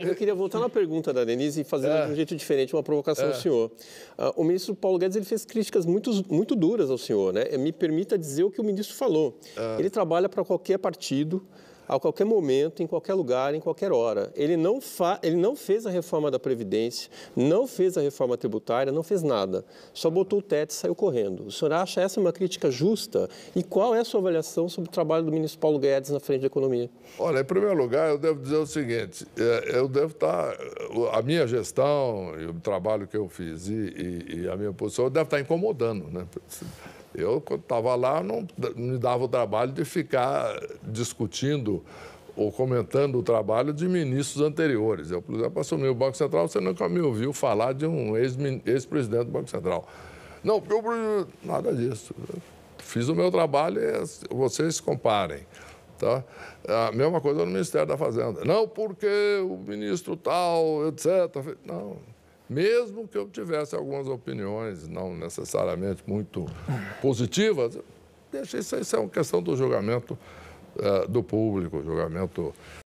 É eu queria voltar na pergunta da Denise e fazer é. de um é. jeito diferente uma provocação é. ao senhor. Uh, o ministro Paulo Guedes ele fez críticas muito, muito duras ao senhor, né? Me permita dizer o que o ministro falou. É. Ele trabalha para qualquer partido, a qualquer momento, em qualquer lugar, em qualquer hora. Ele não, fa... ele não fez a reforma da Previdência, não fez a reforma tributária, não fez nada. Só botou o teto e saiu correndo. O senhor acha essa uma crítica justa? E qual é a sua avaliação sobre o trabalho do ministro Paulo Guedes na frente da economia? Olha, em primeiro lugar, eu devo dizer o seguinte: é, eu devo estar. A minha gestão e o trabalho que eu fiz e, e, e a minha posição deve estar incomodando, né? Eu, quando estava lá, não me dava o trabalho de ficar discutindo ou comentando o trabalho de ministros anteriores. Eu, por exemplo, assumi o Banco Central, você nunca me ouviu falar de um ex-presidente do Banco Central. Não, porque eu... Nada disso. Fiz o meu trabalho e vocês comparem. Tá? A mesma coisa no Ministério da Fazenda. Não, porque o ministro tal, etc. Não, mesmo que eu tivesse algumas opiniões não necessariamente muito positivas, deixa isso, isso é uma questão do julgamento uh, do público, julgamento